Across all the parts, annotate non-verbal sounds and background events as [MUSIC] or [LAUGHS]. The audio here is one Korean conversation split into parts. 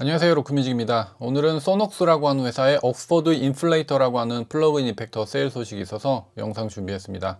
안녕하세요 로크뮤직입니다 오늘은 소녹스라고 하는 회사의 옥스퍼드 인플레이터라고 하는 플러그인 이펙터 세일 소식이 있어서 영상 준비했습니다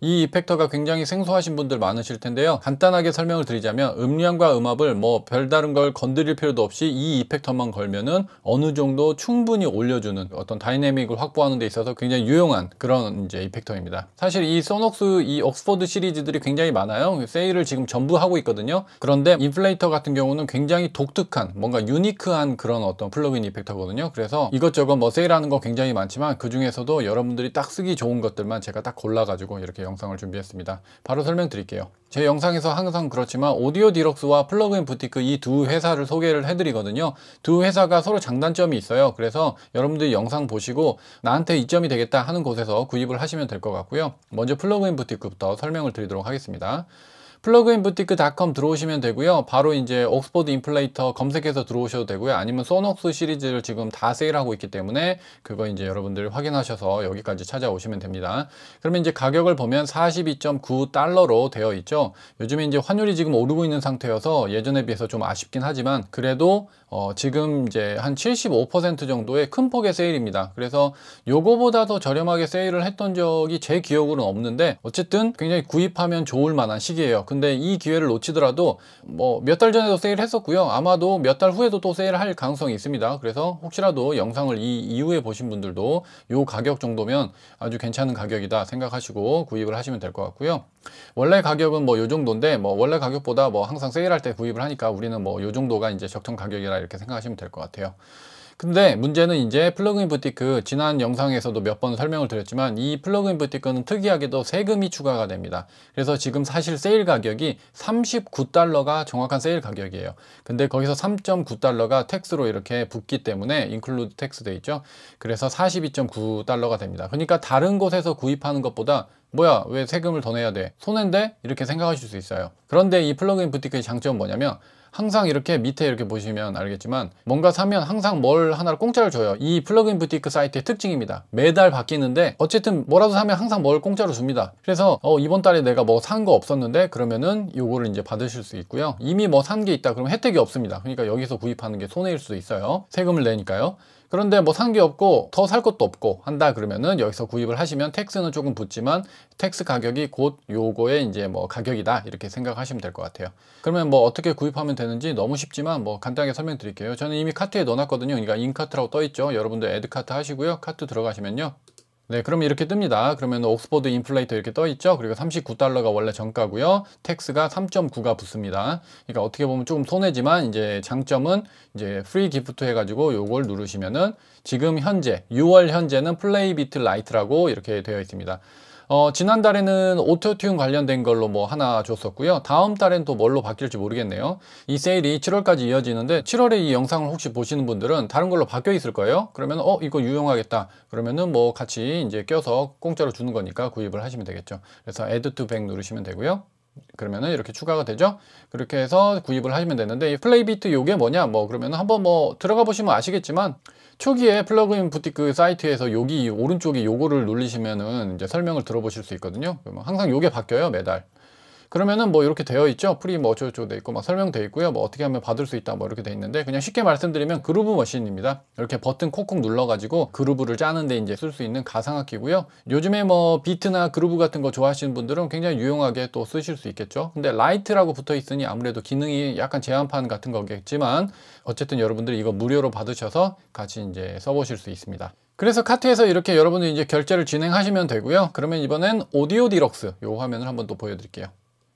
이 이펙터가 굉장히 생소하신 분들 많으실 텐데요 간단하게 설명을 드리자면 음량과 음압을 뭐 별다른 걸 건드릴 필요도 없이 이 이펙터만 걸면은 어느 정도 충분히 올려주는 어떤 다이내믹을 확보하는 데 있어서 굉장히 유용한 그런 이제 이펙터입니다 사실 이 소녹스 이옥스퍼드 시리즈들이 굉장히 많아요 세일을 지금 전부 하고 있거든요 그런데 인플레이터 같은 경우는 굉장히 독특한 뭔가 유니크한 그런 어떤 플러그인 이펙터거든요 그래서 이것저것 뭐 세일하는 거 굉장히 많지만 그 중에서도 여러분들이 딱 쓰기 좋은 것들만 제가 딱 골라가지고 이렇게 영상을 준비했습니다. 바로 설명드릴게요. 제 영상에서 항상 그렇지만 오디오 디럭스와 플러그인 부티크 이 두 회사를 소개를 해드리거든요. 두 회사가 서로 장단점이 있어요. 그래서 여러분들이 영상 보시고 나한테 이점이 되겠다 하는 곳에서 구입을 하시면 될 것 같고요. 먼저 플러그인 부티크부터 설명을 드리도록 하겠습니다. 플러그인 부티크닷컴 들어오시면 되고요. 바로 이제 옥스퍼드 인플레이터 검색해서 들어오셔도 되고요. 아니면 소녹스 시리즈를 지금 다 세일하고 있기 때문에 그거 이제 여러분들 확인하셔서 여기까지 찾아오시면 됩니다. 그러면 이제 가격을 보면 42.9달러로 되어 있죠. 요즘에 이제 환율이 지금 오르고 있는 상태여서 예전에 비해서 좀 아쉽긴 하지만 그래도 어, 지금 이제 한 75% 정도의 큰 폭의 세일입니다. 그래서 요거보다 더 저렴하게 세일을 했던 적이 제 기억으로는 없는데 어쨌든 굉장히 구입하면 좋을 만한 시기예요. 근데 이 기회를 놓치더라도 뭐 몇 달 전에도 세일을 했었고요. 아마도 몇 달 후에도 또 세일을 할 가능성이 있습니다. 그래서 혹시라도 영상을 이 이후에 보신 분들도 요 가격 정도면 아주 괜찮은 가격이다 생각하시고 구입을 하시면 될 것 같고요. 원래 가격은 뭐 요 정도인데 뭐 원래 가격보다 뭐 항상 세일할 때 구입을 하니까 우리는 뭐 요 정도가 이제 적정 가격이라 이렇게 생각하시면 될 것 같아요. 근데 문제는 이제 플러그인 부티크 지난 영상에서도 몇 번 설명을 드렸지만 이 플러그인 부티크는 특이하게도 세금이 추가가 됩니다 그래서 지금 사실 세일 가격이 39달러가 정확한 세일 가격이에요 근데 거기서 3.9달러가 텍스로 이렇게 붙기 때문에 인클루드 텍스 돼 있죠 그래서 42.9달러가 됩니다 그러니까 다른 곳에서 구입하는 것보다 뭐야 왜 세금을 더 내야 돼 손해인데 이렇게 생각하실 수 있어요 그런데 이 플러그인 부티크의 장점은 뭐냐면 항상 이렇게 밑에 이렇게 보시면 알겠지만 뭔가 사면 항상 뭘 하나를 공짜로 줘요 이 플러그인 부티크 사이트의 특징입니다 매달 바뀌는데 어쨌든 뭐라도 사면 항상 뭘 공짜로 줍니다 그래서 어, 이번 달에 내가 뭐 산 거 없었는데 그러면은 요거를 이제 받으실 수 있고요 이미 뭐 산 게 있다 그러면 혜택이 없습니다 그러니까 여기서 구입하는 게 손해일 수도 있어요 세금을 내니까요 그런데 뭐 산 게 없고 더 살 것도 없고 한다 그러면은 여기서 구입을 하시면 텍스는 조금 붙지만 텍스 가격이 곧 요거의 이제 뭐 가격이다 이렇게 생각하시면 될 것 같아요 그러면 뭐 어떻게 구입하면 되는지 너무 쉽지만 뭐 간단하게 설명드릴게요 저는 이미 카트에 넣어놨거든요 그러니까 인카트라고 떠있죠 여러분들 애드카트 하시고요 카트 들어가시면요 네, 그럼 이렇게 뜹니다. 그러면 옥스퍼드 인플레이터 이렇게 떠 있죠. 그리고 39달러가 원래 정가고요. 텍스가 3.9가 붙습니다. 그러니까 어떻게 보면 조금 손해지만 이제 장점은 이제 프리 기프트 해가지고 요걸 누르시면은 지금 현재 6월 현재는 플레이 비트 라이트라고 이렇게 되어 있습니다. 어, 지난달에는 오토튠 관련된 걸로 뭐 하나 줬었고요. 다음 달엔 또 뭘로 바뀔지 모르겠네요. 이 세일이 7월까지 이어지는데 7월에 이 영상을 혹시 보시는 분들은 다른 걸로 바뀌어 있을 거예요. 그러면 어 이거 유용하겠다. 그러면은 뭐 같이 이제 껴서 공짜로 주는 거니까 구입을 하시면 되겠죠. 그래서 add to back 누르시면 되고요. 그러면은 이렇게 추가가 되죠 그렇게 해서 구입을 하시면 되는데 플레이비트 요게 뭐냐 뭐그러면 한번 뭐 들어가 보시면 아시겠지만 초기에 플러그인 부티크 사이트에서 여기 오른쪽에 요거를 눌리시면은 이제 설명을 들어보실 수 있거든요. 항상 요게 바뀌어요, 매달. 그러면은 뭐 이렇게 되어 있죠. 프리 뭐 어쩌고저쩌고 돼 있고 막 설명돼 있고요. 뭐 어떻게 하면 받을 수 있다 뭐 이렇게 돼 있는데 그냥 쉽게 말씀드리면 그루브 머신입니다. 이렇게 버튼 콕콕 눌러가지고 그루브를 짜는데 이제 쓸 수 있는 가상악기고요. 요즘에 뭐 비트나 그루브 같은 거 좋아하시는 분들은 굉장히 유용하게 또 쓰실 수 있겠죠. 근데 라이트라고 붙어 있으니 아무래도 기능이 약간 제한판 같은 거겠지만 어쨌든 여러분들이 이거 무료로 받으셔서 같이 이제 써보실 수 있습니다. 그래서 카트에서 이렇게 여러분이 이제 결제를 진행하시면 되고요. 그러면 이번엔 오디오 디럭스 요 화면을 한번 또 보여드릴게요.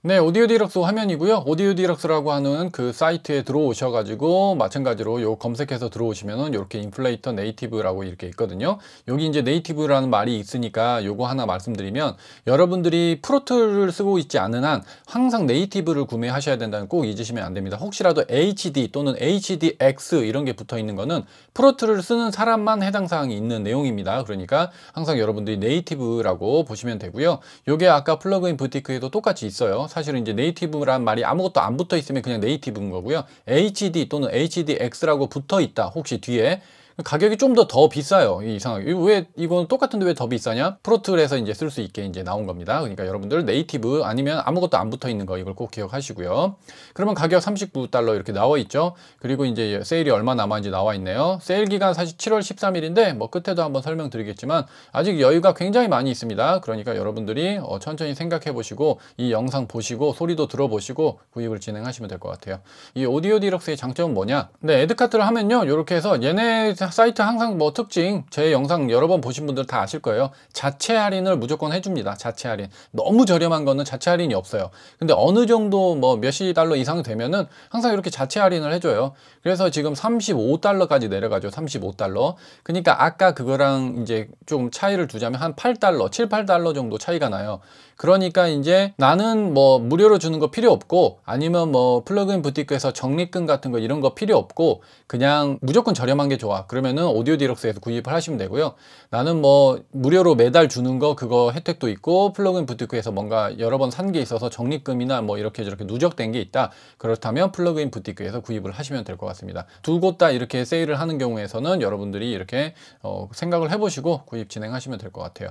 네, 오디오 디럭스 화면이고요. 오디오 디럭스라고 하는 그 사이트에 들어오셔가지고 마찬가지로 요 검색해서 들어오시면은 이렇게 인플레이터 네이티브라고 이렇게 있거든요. 여기 이제 네이티브라는 말이 있으니까 요거 하나 말씀드리면 여러분들이 프로툴을 쓰고 있지 않은 한 항상 네이티브를 구매하셔야 된다는 꼭 잊으시면 안 됩니다. 혹시라도 HD 또는 HDX 이런 게 붙어 있는 거는 프로툴을 쓰는 사람만 해당 사항이 있는 내용입니다. 그러니까 항상 여러분들이 네이티브라고 보시면 되고요. 요게 아까 플러그인 부티크에도 똑같이 있어요. 사실은 이제 네이티브란 말이 아무것도 안 붙어 있으면 그냥 네이티브인 거고요. HD 또는 HDX라고 붙어 있다. 혹시 뒤에 가격이 좀 더더 더 비싸요. 이상하게. 왜 이건 똑같은데 왜 더 비싸냐? 프로툴에서 이제 쓸 수 있게 이제 나온 겁니다. 그러니까 여러분들 네이티브 아니면 아무것도 안 붙어 있는 거 이걸 꼭 기억하시고요. 그러면 가격 39달러 이렇게 나와 있죠. 그리고 이제 세일이 얼마 남았는지 나와 있네요. 세일 기간 사실 7월 13일인데 뭐 끝에도 한번 설명드리겠지만 아직 여유가 굉장히 많이 있습니다. 그러니까 여러분들이 어 천천히 생각해 보시고 이 영상 보시고 소리도 들어보시고 구입을 진행하시면 될 것 같아요. 이 오디오 디럭스의 장점은 뭐냐? 네, 에드카트를 하면요. 이렇게 해서 얘네 사이트 항상 뭐 특징 제 영상 여러 번 보신 분들 다 아실 거예요 자체 할인을 무조건 해줍니다 자체 할인 너무 저렴한 거는 자체 할인이 없어요 근데 어느 정도 뭐 몇십 달러 이상 되면은 항상 이렇게 자체 할인을 해줘요 그래서 지금 35달러까지 내려가죠 35달러 그러니까 아까 그거랑 이제 좀 차이를 두자면 한 8달러 7, 8달러 정도 차이가 나요 그러니까 이제 나는 뭐 무료로 주는 거 필요 없고 아니면 뭐 플러그인 부티크에서 적립금 같은 거 이런 거 필요 없고 그냥 무조건 저렴한 게 좋아 그러면은 오디오 디럭스에서 구입을 하시면 되고요. 나는 뭐 무료로 매달 주는 거 그거 혜택도 있고 플러그인 부티크에서 뭔가 여러 번 산 게 있어서 적립금이나 뭐 이렇게 저렇게 누적된 게 있다. 그렇다면 플러그인 부티크에서 구입을 하시면 될 것 같습니다. 두 곳 다 이렇게 세일을 하는 경우에서는 여러분들이 이렇게 어, 생각을 해보시고 구입 진행하시면 될 것 같아요.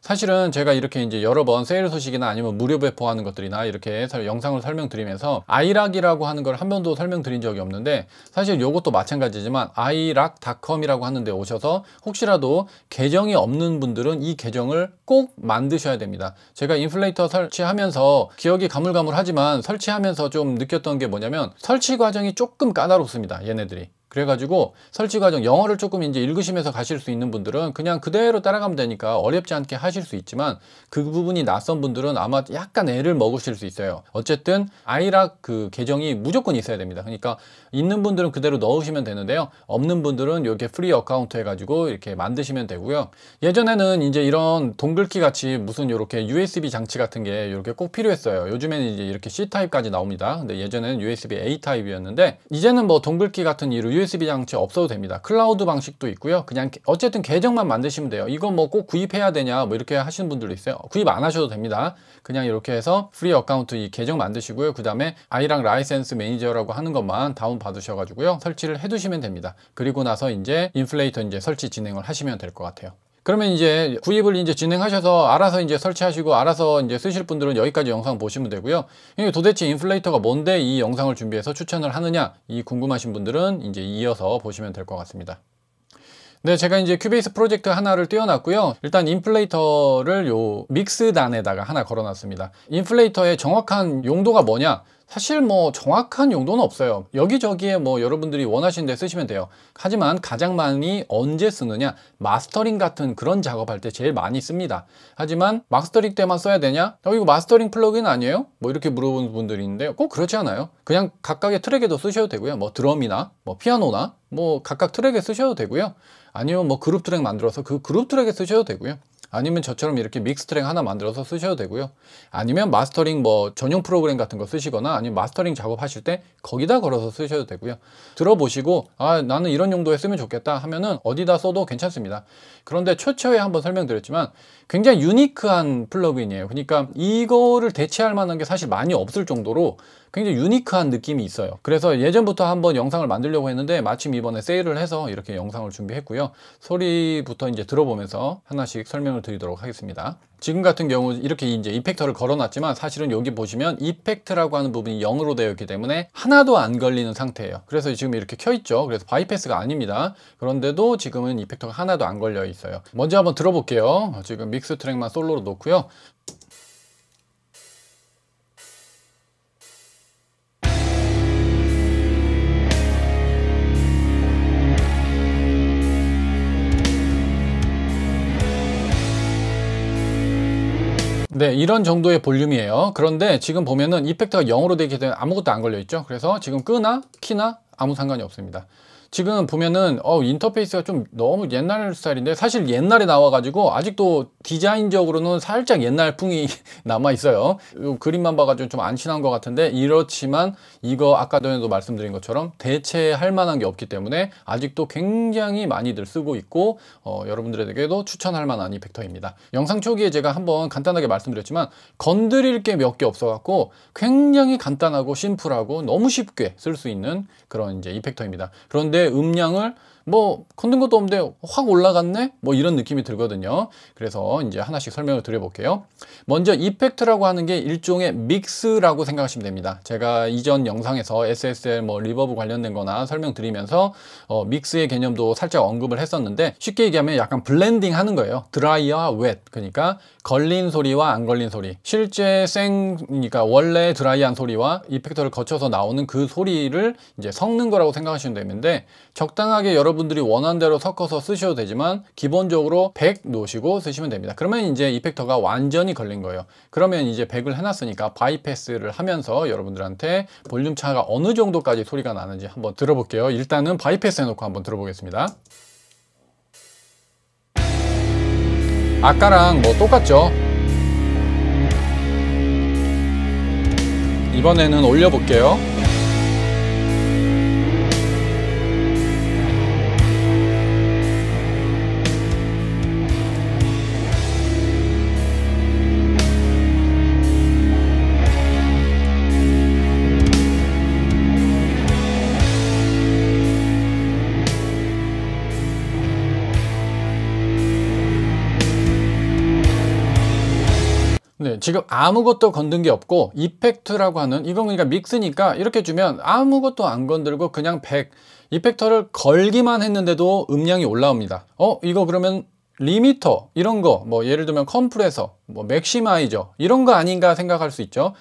사실은 제가 이렇게 이제 여러 번 세일 소식이나 아니면 무료 배포하는 것들이나 이렇게 영상을 설명드리면서 아이락이라고 하는 걸 한 번도 설명드린 적이 없는데 사실 이것도 마찬가지지만 아이락닷컴이라고 하는데 오셔서 혹시라도 계정이 없는 분들은 이 계정을 꼭 만드셔야 됩니다. 제가 인플레이터 설치하면서 기억이 가물가물하지만 설치하면서 좀 느꼈던 게 뭐냐면 설치 과정이 조금 까다롭습니다. 얘네들이 그래가지고 설치 과정 영어를 조금 이제 읽으시면서 가실 수 있는 분들은 그냥 그대로 따라가면 되니까 어렵지 않게 하실 수 있지만 그 부분이 낯선 분들은 아마 약간 애를 먹으실 수 있어요. 어쨌든 아이락 그 계정이 무조건 있어야 됩니다. 그러니까 있는 분들은 그대로 넣으시면 되는데요. 없는 분들은 이렇게 프리 어카운트 해가지고 이렇게 만드시면 되고요. 예전에는 이제 이런 동글키 같이 무슨 이렇게 USB 장치 같은 게 이렇게 꼭 필요했어요. 요즘에는 이제 이렇게 C 타입까지 나옵니다. 근데 예전에는 USB A 타입이었는데 이제는 뭐 동글키 같은 이유 USB 장치 없어도 됩니다. 클라우드 방식도 있고요. 그냥 어쨌든 계정만 만드시면 돼요. 이건 뭐 꼭 구입해야 되냐 뭐 이렇게 하시는 분들도 있어요. 구입 안 하셔도 됩니다. 그냥 이렇게 해서 프리 어카운트 이 계정 만드시고요. 그 다음에 아이랑 라이센스 매니저라고 하는 것만 다운 받으셔가지고요. 설치를 해두시면 됩니다. 그리고 나서 이제 인플레이터 이제 설치 진행을 하시면 될 것 같아요. 그러면 이제 구입을 이제 진행하셔서 알아서 이제 설치하시고 알아서 이제 쓰실 분들은 여기까지 영상 보시면 되고요. 도대체 인플레이터가 뭔데 이 영상을 준비해서 추천을 하느냐 이 궁금하신 분들은 이제 이어서 보시면 될 것 같습니다. 네, 제가 이제 큐베이스 프로젝트 하나를 띄워놨고요. 일단 인플레이터를 요 믹스단에다가 하나 걸어놨습니다. 인플레이터의 정확한 용도가 뭐냐? 사실 뭐 정확한 용도는 없어요 여기저기에 뭐 여러분들이 원하시는 데 쓰시면 돼요 하지만 가장 많이 언제 쓰느냐 마스터링 같은 그런 작업할 때 제일 많이 씁니다 하지만 마스터링 때만 써야 되냐 어 이거 마스터링 플러그인 아니에요? 뭐 이렇게 물어보는 분들이 있는데 꼭 그렇지 않아요 그냥 각각의 트랙에도 쓰셔도 되고요 뭐 드럼이나 뭐 피아노나 뭐 각각 트랙에 쓰셔도 되고요 아니면 뭐 그룹 트랙 만들어서 그 그룹 트랙에 쓰셔도 되고요 아니면 저처럼 이렇게 믹스트랙 하나 만들어서 쓰셔도 되고요 아니면 마스터링 뭐 전용 프로그램 같은 거 쓰시거나 아니면 마스터링 작업하실 때 거기다 걸어서 쓰셔도 되고요 들어보시고 아 나는 이런 용도에 쓰면 좋겠다 하면은 어디다 써도 괜찮습니다 그런데 최초에 한번 설명드렸지만 굉장히 유니크한 플러그인이에요 그러니까 이거를 대체할 만한 게 사실 많이 없을 정도로 굉장히 유니크한 느낌이 있어요 그래서 예전부터 한번 영상을 만들려고 했는데 마침 이번에 세일을 해서 이렇게 영상을 준비했고요 소리부터 이제 들어보면서 하나씩 설명을 드리도록 하겠습니다 지금 같은 경우 이렇게 이제 이펙터를 걸어놨지만 사실은 여기 보시면 이펙트라고 하는 부분이 0으로 되어 있기 때문에 하나도 안 걸리는 상태예요 그래서 지금 이렇게 켜있죠 그래서 바이패스가 아닙니다 그런데도 지금은 이펙터가 하나도 안 걸려 있어요 먼저 한번 들어볼게요 지금 믹스 트랙만 솔로로 놓고요 네, 이런 정도의 볼륨이에요. 그런데 지금 보면은 이펙터가 0으로 되기 때문에 아무것도 안 걸려 있죠. 그래서 지금 끄나 키나 아무 상관이 없습니다. 지금 보면은 어 인터페이스가 좀 너무 옛날 스타일인데 사실 옛날에 나와가지고 아직도 디자인적으로는 살짝 옛날 풍이 [LAUGHS] 남아 있어요. 그림만 봐가지고 좀안신한것 같은데 이렇지만 이거 아까 전에도 말씀드린 것처럼 대체할 만한 게 없기 때문에 아직도 굉장히 많이들 쓰고 있고 어, 여러분들에게도 추천할 만한 이 벡터입니다. 영상 초기에 제가 한번 간단하게 말씀드렸지만 건드릴 게 몇 개 없어갖고 굉장히 간단하고 심플하고 너무 쉽게 쓸 수 있는 그런 이제 이펙터입니다. 그런데 음량을 뭐 건든 것도 없는데 확 올라갔네? 뭐 이런 느낌이 들거든요. 그래서 이제 하나씩 설명을 드려볼게요. 먼저 이펙트라고 하는 게 일종의 믹스라고 생각하시면 됩니다. 제가 이전 영상에서 SSL 뭐 리버브 관련된 거나 설명드리면서 어, 믹스의 개념도 살짝 언급을 했었는데 쉽게 얘기하면 약간 블렌딩 하는 거예요. 드라이와 웻. 그러니까 걸린 소리와 안 걸린 소리. 실제 생, 그러니까 원래 드라이한 소리와 이펙터를 거쳐서 나오는 그 소리를 이제 섞는 거라고 생각하시면 되는데 적당하게 여러분 여러분들이 원하는 대로 섞어서 쓰셔도 되지만 기본적으로 100 놓으시고 쓰시면 됩니다 그러면 이제 이펙터가 완전히 걸린 거예요 그러면 이제 100을 해놨으니까 바이패스를 하면서 여러분들한테 볼륨 차가 어느 정도까지 소리가 나는지 한번 들어볼게요 일단은 바이패스 해놓고 한번 들어보겠습니다 아까랑 뭐 똑같죠 이번에는 올려볼게요 지금 아무것도 건든 게 없고 이펙트라고 하는 이건 그러니까 믹스니까 이렇게 주면 아무것도 안 건들고 그냥 100 이펙터를 걸기만 했는데도 음량이 올라옵니다 어 이거 그러면 리미터 이런 거 뭐 예를 들면 컴프레서 뭐 맥시마이저 이런 거 아닌가 생각할 수 있죠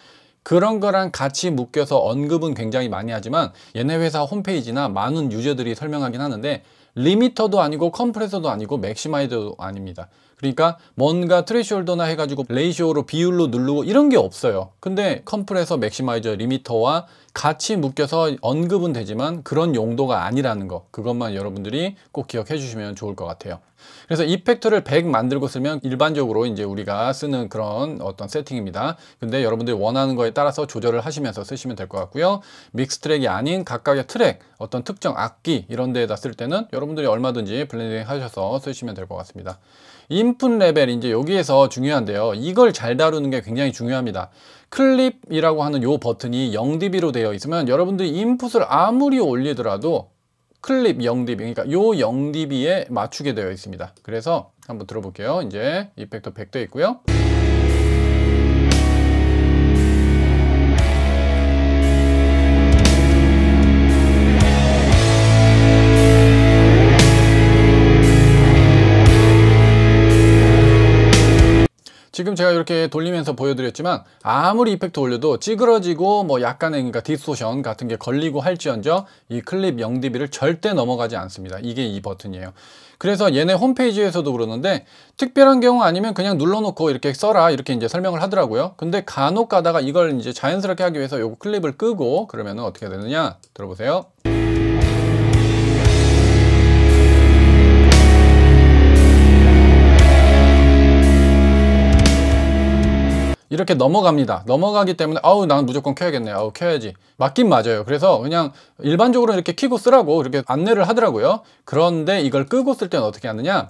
그런 거랑 같이 묶여서 언급은 굉장히 많이 하지만 얘네 회사 홈페이지나 많은 유저들이 설명하긴 하는데 리미터도 아니고 컴프레서도 아니고 맥시마이저도 아닙니다 그러니까 뭔가 트레시홀더나 해가지고 레이시오로 비율로 누르고 이런 게 없어요 근데 컴프레서, 맥시마이저, 리미터와 같이 묶여서 언급은 되지만 그런 용도가 아니라는 거 그것만 여러분들이 꼭 기억해 주시면 좋을 것 같아요 그래서 이펙터를 100 만들고 쓰면 일반적으로 이제 우리가 쓰는 그런 어떤 세팅입니다. 근데 여러분들이 원하는 거에 따라서 조절을 하시면서 쓰시면 될 것 같고요. 믹스 트랙이 아닌 각각의 트랙, 어떤 특정 악기 이런 데에다 쓸 때는 여러분들이 얼마든지 블렌딩 하셔서 쓰시면 될 것 같습니다. 인풋 레벨 이제 여기에서 중요한데요. 이걸 잘 다루는 게 굉장히 중요합니다. 클립이라고 하는 요 버튼이 0dB로 되어 있으면 여러분들이 인풋을 아무리 올리더라도 클립 0dB 그러니까 이 0dB에 맞추게 되어 있습니다 그래서 한번 들어볼게요 이제 이펙터 100도 있고요 지금 제가 이렇게 돌리면서 보여드렸지만 아무리 이펙트 올려도 찌그러지고 뭐 약간의 그러니까 디스토션 같은 게 걸리고 할지언정 이 클립 0dB를 절대 넘어가지 않습니다. 이게 이 버튼이에요. 그래서 얘네 홈페이지에서도 그러는데 특별한 경우 아니면 그냥 눌러놓고 이렇게 써라 이렇게 이제 설명을 하더라고요. 근데 간혹 가다가 이걸 이제 자연스럽게 하기 위해서 요 클립을 끄고 그러면 어떻게 되느냐 들어보세요. 이렇게 넘어갑니다 넘어가기 때문에 아우 난 무조건 켜야겠네 아우 켜야지 맞긴 맞아요 그래서 그냥 일반적으로 이렇게 키고 쓰라고 이렇게 안내를 하더라고요 그런데 이걸 끄고 쓸 때는 어떻게 하느냐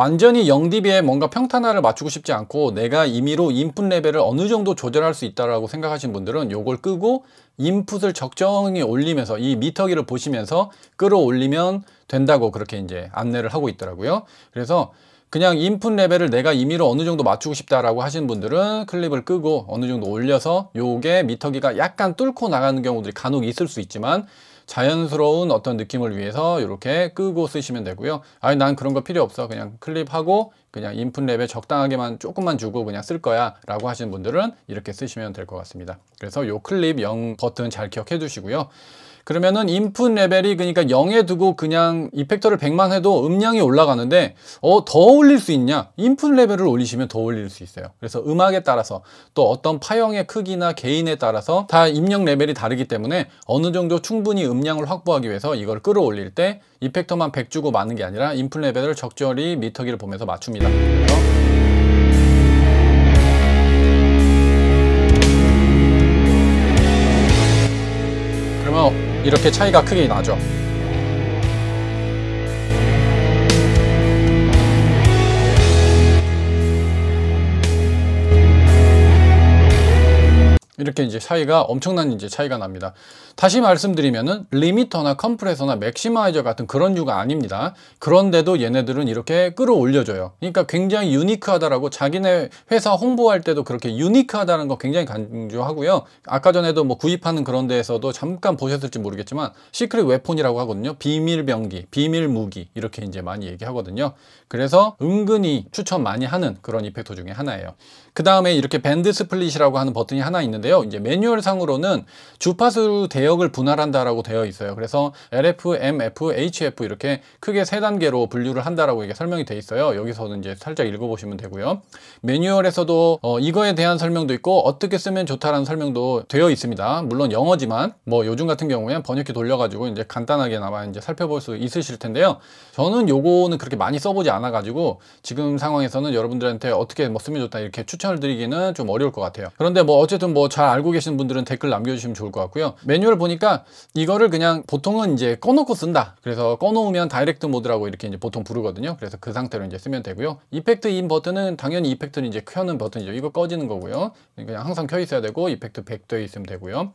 완전히 0dB에 뭔가 평탄화를 맞추고 싶지 않고 내가 임의로 인풋 레벨을 어느 정도 조절할 수 있다고 라 생각하신 분들은 요걸 끄고 인풋을 적정히 올리면서 이 미터기를 보시면서 끌어올리면 된다고 그렇게 이제 안내를 하고 있더라고요. 그래서 그냥 인풋 레벨을 내가 임의로 어느 정도 맞추고 싶다라고 하신 분들은 클립을 끄고 어느 정도 올려서 요게 미터기가 약간 뚫고 나가는 경우들이 간혹 있을 수 있지만 자연스러운 어떤 느낌을 위해서 이렇게 끄고 쓰시면 되고요 아니 난 그런 거 필요 없어 그냥 클립하고 그냥 인풋 랩에 적당하게만 조금만 주고 그냥 쓸 거야 라고 하시는 분들은 이렇게 쓰시면 될 것 같습니다 그래서 요 클립 0 버튼 잘 기억해 주시고요 그러면은 인풋 레벨이 그러니까 0에 두고 그냥 이펙터를 100만 해도 음량이 올라가는데 어 더 올릴 수 있냐? 인풋 레벨을 올리시면 더 올릴 수 있어요. 그래서 음악에 따라서 또 어떤 파형의 크기나 개인에 따라서 다 입력 레벨이 다르기 때문에 어느 정도 충분히 음량을 확보하기 위해서 이걸 끌어올릴 때 이펙터만 100 주고 마는 게 아니라 인풋 레벨을 적절히 미터기를 보면서 맞춥니다. 이렇게 차이가 크게 나죠 이렇게 이제 차이가 엄청난 이제 차이가 납니다. 다시 말씀드리면은 리미터나 컴프레서나 맥시마이저 같은 그런 류가 아닙니다. 그런데도 얘네들은 이렇게 끌어올려줘요. 그러니까 굉장히 유니크하다라고 자기네 회사 홍보할 때도 그렇게 유니크하다는 거 굉장히 강조하고요. 아까 전에도 뭐 구입하는 그런 데에서도 잠깐 보셨을지 모르겠지만 시크릿 웨폰이라고 하거든요. 비밀 병기, 비밀 무기 이렇게 이제 많이 얘기하거든요. 그래서 은근히 추천 많이 하는 그런 이펙터 중에 하나예요. 그 다음에 이렇게 밴드 스플릿이라고 하는 버튼이 하나 있는데요. 이제 매뉴얼 상으로는 주파수 대역을 분할한다라고 되어 있어요. 그래서 LF, MF, HF 이렇게 크게 세 단계로 분류를 한다라고 이게 설명이 돼 있어요. 여기서는 이제 살짝 읽어보시면 되고요. 매뉴얼에서도 어, 이거에 대한 설명도 있고 어떻게 쓰면 좋다라는 설명도 되어 있습니다. 물론 영어지만 뭐 요즘 같은 경우에는 번역기 돌려가지고 이제 간단하게나와 이제 살펴볼 수 있으실 텐데요. 저는 요거는 그렇게 많이 써보지 않아요 많아가지고 지금 상황에서는 여러분들한테 어떻게 뭐 쓰면 좋다 이렇게 추천을 드리기는 좀 어려울 것 같아요. 그런데 뭐 어쨌든 뭐 잘 알고 계시는 분들은 댓글 남겨주시면 좋을 것 같고요. 매뉴얼 보니까 이거를 그냥 보통은 이제 꺼놓고 쓴다. 그래서 꺼놓으면 다이렉트 모드라고 이렇게 이제 보통 부르거든요. 그래서 그 상태로 이제 쓰면 되고요. 이펙트 인 버튼은 당연히 이펙트는 이제 켜는 버튼이죠. 이거 꺼지는 거고요. 그냥 항상 켜 있어야 되고 이펙트 1 0 0도에 있으면 되고요.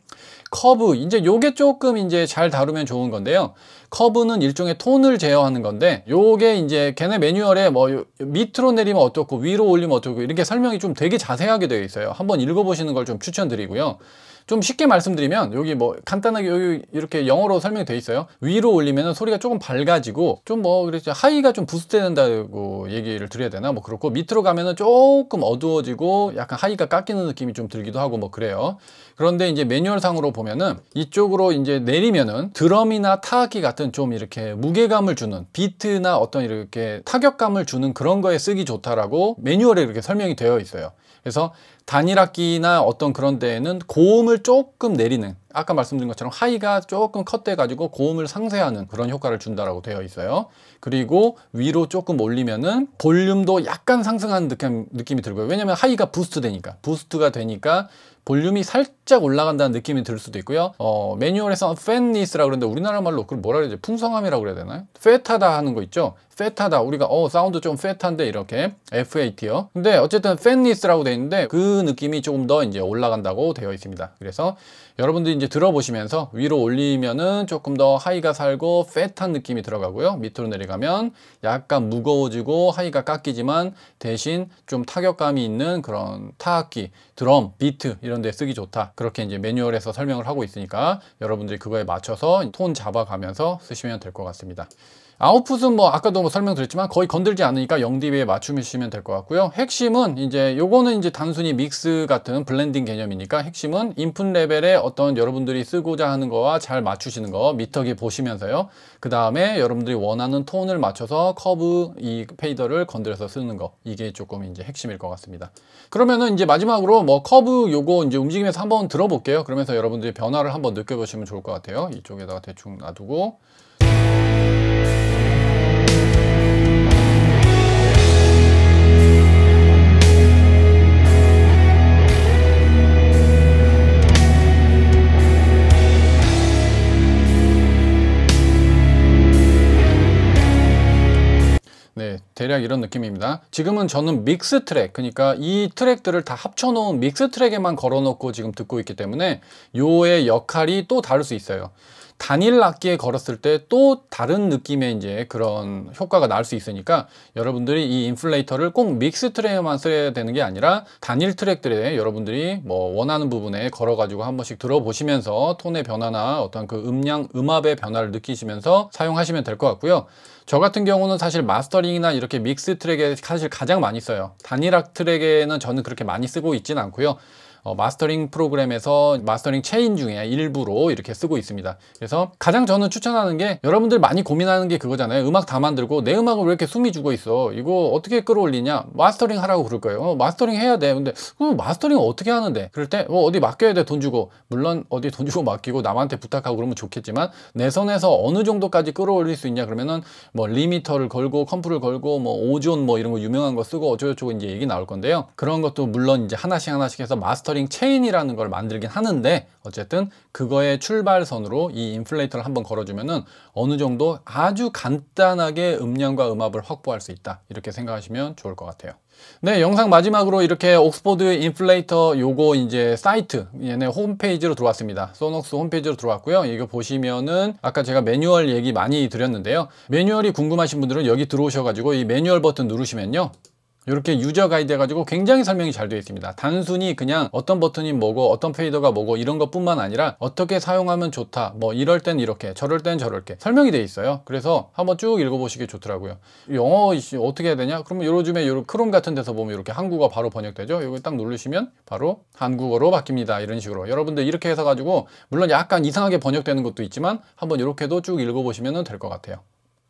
커브 이제 요게 조금 이제 잘 다루면 좋은 건데요. 커브는 일종의 톤을 제어하는 건데 요게 이제 걔네 매뉴얼 매뉴얼에 뭐 밑으로 내리면 어떻고 위로 올리면 어떻고 이렇게 설명이 좀 되게 자세하게 되어 있어요. 한번 읽어보시는 걸 좀 추천드리고요. 좀 쉽게 말씀드리면 여기 뭐 간단하게 여기 이렇게 영어로 설명이 되어 있어요. 위로 올리면 소리가 조금 밝아지고 좀 뭐 그래서 하이가 좀 부스트된다고 얘기를 드려야 되나 뭐 그렇고 밑으로 가면은 조금 어두워지고 약간 하이가 깎이는 느낌이 좀 들기도 하고 뭐 그래요. 그런데 이제 매뉴얼상으로 보면은 이쪽으로 이제 내리면은 드럼이나 타악기 같은 좀 이렇게 무게감을 주는 비트나 어떤 이렇게 타격감을 주는 그런 거에 쓰기 좋다라고 매뉴얼에 이렇게 설명이 되어 있어요. 그래서 단일악기나 어떤 그런 데에는 고음을 조금 내리는 아까 말씀드린 것처럼 하이가 조금 컷돼 가지고 고음을 상쇄하는 그런 효과를 준다라고 되어 있어요 그리고 위로 조금 올리면은 볼륨도 약간 상승하는 느낌, 느낌이 들고요 왜냐면 하이가 부스트 되니까 부스트가 되니까 볼륨이 살짝 올라간다는 느낌이 들 수도 있고요 어, 매뉴얼에서 팬니스라 그러는데 우리나라 말로 그걸 뭐라 그러지? 래야 풍성함이라고 그래야 되나요? 페타다 하는 거 있죠? 팻하다 우리가 어 사운드 좀 팻한데 이렇게 FAT요 근데 어쨌든 팻니스라고 되어 있는데 그 느낌이 조금 더 이제 올라간다고 되어 있습니다 그래서 여러분들이 이제 들어보시면서 위로 올리면은 조금 더 하이가 살고 팻한 느낌이 들어가고요 밑으로 내려가면 약간 무거워지고 하이가 깎이지만 대신 좀 타격감이 있는 그런 타악기 드럼 비트 이런 데 쓰기 좋다 그렇게 이제 매뉴얼에서 설명을 하고 있으니까 여러분들이 그거에 맞춰서 톤 잡아가면서 쓰시면 될 것 같습니다 아웃풋은 뭐 아까도 뭐 설명드렸지만 거의 건들지 않으니까 0dB에 맞춤이시면 될 것 같고요. 핵심은 이제 요거는 이제 단순히 믹스 같은 블렌딩 개념이니까 핵심은 인풋 레벨에 어떤 여러분들이 쓰고자 하는 거와 잘 맞추시는 거 미터기 보시면서요. 그 다음에 여러분들이 원하는 톤을 맞춰서 커브 이 페이더를 건드려서 쓰는 거 이게 조금 이제 핵심일 것 같습니다. 그러면은 이제 마지막으로 뭐 커브 요거 이제 움직임에서 한번 들어볼게요. 그러면서 여러분들이 변화를 한번 느껴보시면 좋을 것 같아요. 이쪽에다가 대충 놔두고 대략 이런 느낌입니다 지금은 저는 믹스 트랙 그러니까 이 트랙들을 다 합쳐놓은 믹스 트랙에만 걸어놓고 지금 듣고 있기 때문에 요의 역할이 또 다를 수 있어요 단일 악기에 걸었을 때 또 다른 느낌의 이제 그런 효과가 날 수 있으니까 여러분들이 이 인플레이터를 꼭 믹스 트랙에만 써야 되는 게 아니라 단일 트랙들에 여러분들이 뭐 원하는 부분에 걸어 가지고 한 번씩 들어보시면서 톤의 변화나 어떤 그 음량 음압의 변화를 느끼시면서 사용하시면 될 것 같고요 저 같은 경우는 사실 마스터링이나 이렇게 믹스 트랙에 사실 가장 많이 써요 단일악 트랙에는 저는 그렇게 많이 쓰고 있진 않고요 어, 마스터링 프로그램에서 마스터링 체인 중에 일부로 이렇게 쓰고 있습니다 그래서 가장 저는 추천하는 게 여러분들 많이 고민하는 게 그거잖아요 음악 다 만들고 내 음악을 왜 이렇게 숨이 죽어 있어 이거 어떻게 끌어올리냐 마스터링 하라고 그럴 거예요 어, 마스터링 해야 돼 근데 그럼 마스터링 어떻게 하는데 그럴 때 어, 어디 맡겨야 돼 돈 주고 물론 어디 돈 주고 맡기고 남한테 부탁하고 그러면 좋겠지만 내 선에서 어느 정도까지 끌어올릴 수 있냐 그러면은 뭐 리미터를 걸고 컴프를 걸고 뭐 오존 뭐 이런 거 유명한 거 쓰고 어쩌고저쩌고 이제 얘기 나올 건데요 그런 것도 물론 이제 하나씩 하나씩 해서 마스터링 모니터링 체인이라는 걸 만들긴 하는데 어쨌든 그거의 출발선으로 이 인플레이터를 한번 걸어주면은 어느 정도 아주 간단하게 음량과 음압을 확보할 수 있다 이렇게 생각하시면 좋을 것 같아요. 네, 영상 마지막으로 이렇게 옥스포드 인플레이터 요거 이제 사이트 얘네 홈페이지로 들어왔습니다. 소녹스 홈페이지로 들어왔고요. 이거 보시면은 아까 제가 매뉴얼 얘기 많이 드렸는데요. 매뉴얼이 궁금하신 분들은 여기 들어오셔가지고 이 매뉴얼 버튼 누르시면요. 이렇게 유저 가이드 해가지고 굉장히 설명이 잘 되어 있습니다 단순히 그냥 어떤 버튼이 뭐고 어떤 페이더가 뭐고 이런 것뿐만 아니라 어떻게 사용하면 좋다 뭐 이럴 땐 이렇게 저럴 땐 저럴게 설명이 되어 있어요 그래서 한번 쭉 읽어보시기 좋더라고요 영어 어떻게 해야 되냐 그러면 요즘에 요 크롬 같은 데서 보면 이렇게 한국어 바로 번역되죠 이거 딱 누르시면 바로 한국어로 바뀝니다 이런 식으로 여러분들 이렇게 해서 가지고 물론 약간 이상하게 번역되는 것도 있지만 한번 이렇게도 쭉 읽어보시면 될 것 같아요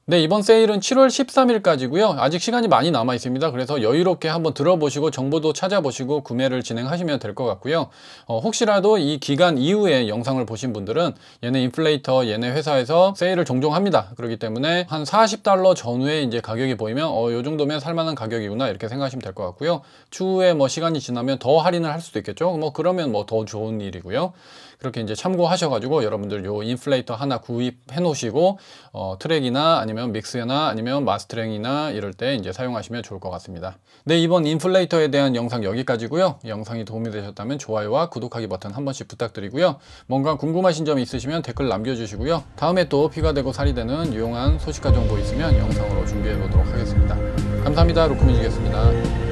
네 이번 세일은 7월 13일까지고요 아직 시간이 많이 남아 있습니다 그래서 여유롭게 한번 들어보시고 정보도 찾아보시고 구매를 진행하시면 될 것 같고요 어, 혹시라도 이 기간 이후에 영상을 보신 분들은 얘네 인플레이터 얘네 회사에서 세일을 종종 합니다 그렇기 때문에 한 40달러 전후에 이제 가격이 보이면 어, 요 정도면 살만한 가격이구나 이렇게 생각하시면 될 것 같고요 추후에 뭐 시간이 지나면 더 할인을 할 수도 있겠죠 뭐 그러면 뭐 더 좋은 일이고요 그렇게 이제 참고하셔가지고 여러분들 요 인플레이터 하나 구입해 놓으시고 어, 트랙이나 아니면 아니면 믹스나 아니면 마스터링이나 이럴 때 이제 사용하시면 좋을 것 같습니다. 네, 이번 인플레이터에 대한 영상 여기까지고요. 영상이 도움이 되셨다면 좋아요와 구독하기 버튼 한 번씩 부탁드리고요. 뭔가 궁금하신 점 있으시면 댓글 남겨주시고요. 다음에 또 피가 되고 살이 되는 유용한 소식과 정보 있으면 영상으로 준비해 보도록 하겠습니다. 감사합니다. 루크뮤직이습니다